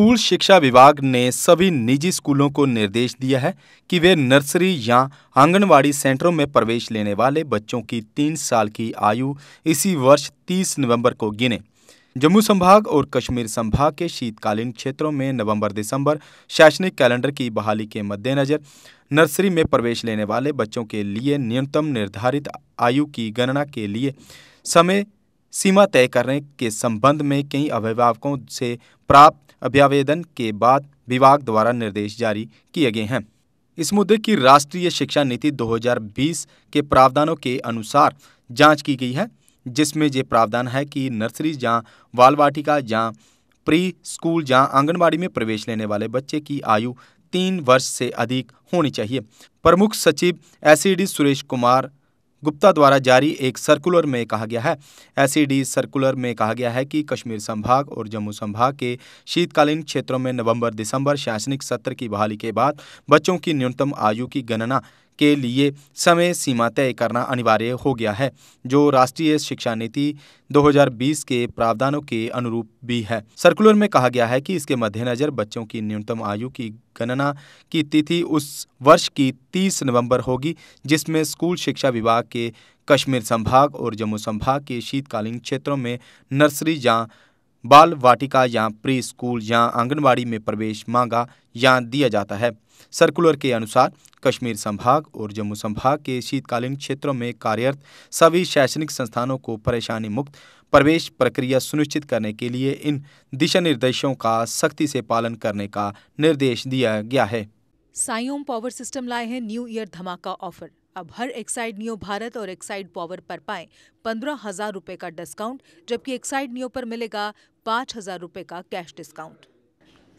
school शिक्षा विभाग ने सभी निजी स्कूलों को निर्देश दिया है कि वे नर्सरी या आंगनवाड़ी सेंटरों में प्रवेश लेने वाले बच्चों की तीन साल की आयु इसी वर्ष 30 नवंबर को गिने जम्मू संभाग और कश्मीर संभाग के शीतकालीन क्षेत्रों में नवंबर दिसंबर शैक्षणिक कैलेंडर की बहाली के मद्देनज़र नर्सरी में प्रवेश लेने वाले बच्चों के लिए न्यूनतम निर्धारित आयु की गणना के लिए समय सीमा तय करने के संबंध में कई अभिभावकों से प्राप्त अभ्यावेदन के बाद विभाग द्वारा निर्देश जारी किए गए हैं इस मुद्दे की राष्ट्रीय शिक्षा नीति 2020 के प्रावधानों के अनुसार जांच की गई है जिसमें ये प्रावधान है कि नर्सरी जहाँ बाल वाटिका प्री स्कूल जहाँ आंगनबाड़ी में प्रवेश लेने वाले बच्चे की आयु तीन वर्ष से अधिक होनी चाहिए प्रमुख सचिव एस सुरेश कुमार गुप्ता द्वारा जारी एक सर्कुलर में कहा गया है एसईडी सर्कुलर e में कहा गया है कि कश्मीर संभाग और जम्मू संभाग के शीतकालीन क्षेत्रों में नवंबर दिसंबर शैक्षणिक सत्र की बहाली के बाद बच्चों की न्यूनतम आयु की गणना के लिए समय सीमा तय करना अनिवार्य हो गया है जो राष्ट्रीय शिक्षा नीति 2020 के प्रावधानों के अनुरूप भी है सर्कुलर में कहा गया है कि इसके मद्देनजर बच्चों की न्यूनतम आयु की गणना की तिथि उस वर्ष की 30 नवंबर होगी जिसमें स्कूल शिक्षा विभाग के कश्मीर संभाग और जम्मू संभाग के शीतकालीन क्षेत्रों में नर्सरी या बाल वाटिका या प्री स्कूल या आंगनबाड़ी में प्रवेश मांगा या दिया जाता है सर्कुलर के अनुसार कश्मीर संभाग और जम्मू संभाग के शीतकालीन क्षेत्रों में कार्यरत सभी शैक्षणिक संस्थानों को परेशानी मुक्त प्रवेश प्रक्रिया सुनिश्चित करने के लिए इन दिशा निर्देशों का सख्ती से पालन करने का निर्देश दिया गया है साइम पावर सिस्टम लाए हैं न्यू ईयर धमाका ऑफर अब हर एक्साइड नियो भारत और एक्साइड पावर पर पाए पंद्रह हजार रुपये का डिस्काउंट जबकि एक्साइड नियो पर मिलेगा पाँच हजार रुपये का कैश डिस्काउंट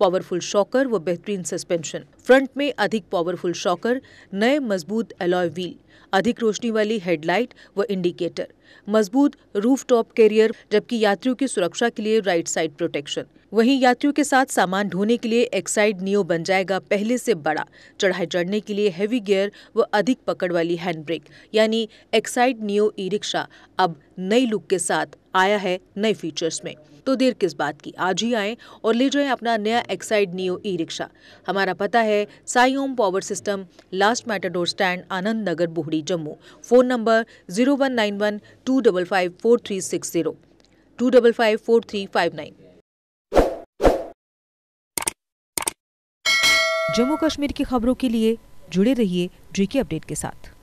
पावरफुल शॉकर व बेहतरीन सस्पेंशन फ्रंट में अधिक पावरफुल शॉकर नए मजबूत एलॉय व्हील अधिक रोशनी वाली हेडलाइट व इंडिकेटर मजबूत रूफ टॉप कैरियर जबकि यात्रियों की सुरक्षा के लिए राइट साइड प्रोटेक्शन वहीं यात्रियों के साथ सामान ढोने के लिए एक्साइड नियो बन जाएगा पहले से बड़ा चढ़ाई चढ़ने के लिए हैवी गियर व अधिक पकड़ वाली हैंड ब्रेक यानी एक्साइड नियो ई रिक्शा अब नई लुक के साथ आया है नए फीचर्स में तो देर किस बात की आज ही आए और ले जाएं अपना नया एक्साइड नियो ई रिक्शा हमारा पता है है Sai Om power system last matador stand Anand Nagar Bohri Jammu phone number zero one nine one two double five four three six zero two double five four three five nine Jammu Kashmir की खबरों के लिए जुड़े रहिए जी अपडेट के साथ